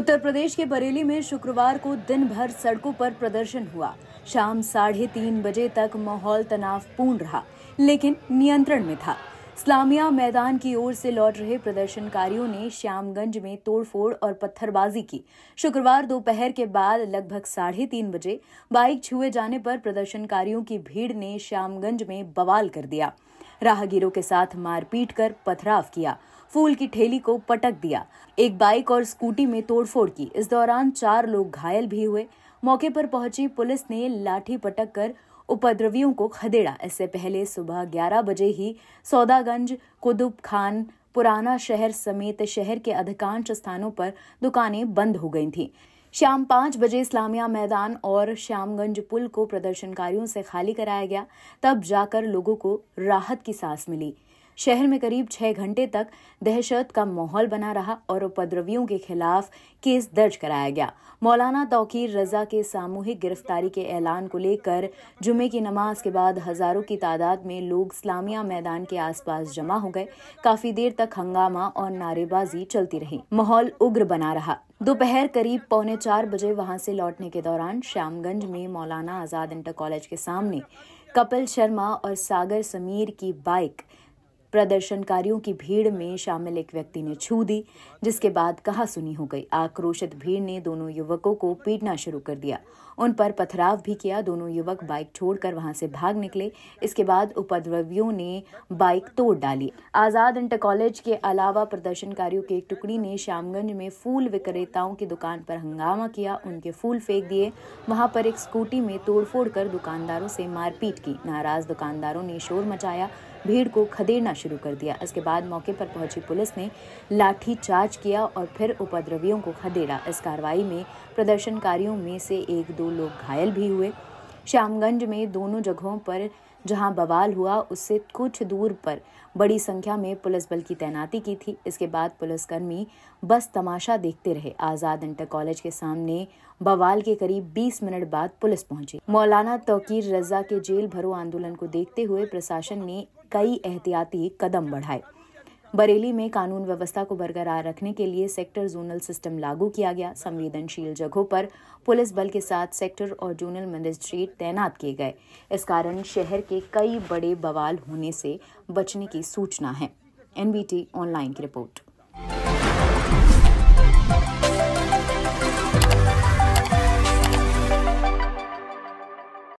उत्तर प्रदेश के बरेली में शुक्रवार को दिन भर सड़कों पर प्रदर्शन हुआ शाम साढ़े तीन बजे तक माहौल तनावपूर्ण रहा लेकिन नियंत्रण में था इस्लामिया मैदान की ओर से लौट रहे प्रदर्शनकारियों ने श्यामगंज में तोड़फोड़ और पत्थरबाजी की शुक्रवार दोपहर के बाद लगभग साढ़े तीन बजे बाइक छुए जाने पर प्रदर्शनकारियों की भीड़ ने श्यामगंज में बवाल कर दिया राहगीरों के साथ मारपीट कर पथराव किया फूल की ठेली को पटक दिया एक बाइक और स्कूटी में तोड़फोड़ की इस दौरान चार लोग घायल भी हुए मौके पर पहुंची पुलिस ने लाठी पटक कर उपद्रवियों को खदेड़ा इससे पहले सुबह 11 बजे ही सौदागंज कुतुब खान पुराना शहर समेत शहर के अधिकांश स्थानों पर दुकानें बंद हो गई थीं शाम पाँच बजे इस्लामिया मैदान और श्यामगंज पुल को प्रदर्शनकारियों से खाली कराया गया तब जाकर लोगों को राहत की सांस मिली शहर में करीब छह घंटे तक दहशत का माहौल बना रहा और उपद्रवियों के खिलाफ केस दर्ज कराया गया मौलाना तौकीर रजा के सामूहिक गिरफ्तारी के ऐलान को लेकर जुमे की नमाज के बाद हजारों की तादाद में लोग इस्लामिया मैदान के आसपास जमा हो गए काफी देर तक हंगामा और नारेबाजी चलती रही माहौल उग्र बना रहा दोपहर करीब पौने चार बजे वहां से लौटने के दौरान श्यामगंज में मौलाना आजाद इंटर कॉलेज के सामने कपिल शर्मा और सागर समीर की बाइक प्रदर्शनकारियों की भीड़ में शामिल एक व्यक्ति ने छू दी जिसके बाद कहा सुनी हो गई आक्रोशित भीड़ ने दोनों युवकों को पीटना शुरू कर दिया उन पर पथराव भी किया दोनों युवक बाइक छोड़कर वहां से भाग निकले इसके बाद उपद्रवियों ने बाइक तोड़ डाली आजाद इंटर कॉलेज के अलावा प्रदर्शनकारियों की एक टुकड़ी ने श्यामगंज में फूल विक्रेताओं की दुकान पर हंगामा किया उनके फूल फेंक दिए वहां पर एक स्कूटी में तोड़फोड़ कर दुकानदारों से मारपीट की नाराज दुकानदारों ने शोर मचाया भीड़ को खदेड़ना शुरू कर दिया इसके बाद मौके पर पहुंची पुलिस ने लाठी चार्ज किया और फिर उपद्रवियों को खदेड़ा इस कार्रवाई में प्रदर्शनकारियों में से एक दो लोग घायल भी हुए श्यामगंज में दोनों जगहों पर जहां बवाल हुआ उससे कुछ दूर पर बड़ी संख्या में पुलिस बल की तैनाती की थी इसके बाद पुलिसकर्मी बस तमाशा देखते रहे आज़ाद इंटर कॉलेज के सामने बवाल के करीब 20 मिनट बाद पुलिस पहुंची मौलाना तौकीर रजा के जेल भरो आंदोलन को देखते हुए प्रशासन ने कई एहतियाती कदम बढ़ाए बरेली में कानून व्यवस्था को बरकरार रखने के लिए सेक्टर जोनल सिस्टम लागू किया गया संवेदनशील जगहों पर पुलिस बल के साथ सेक्टर और जोनल मजिस्ट्रेट तैनात किए गए इस कारण शहर के कई बड़े बवाल होने से बचने की सूचना है एनबीटी ऑनलाइन की रिपोर्ट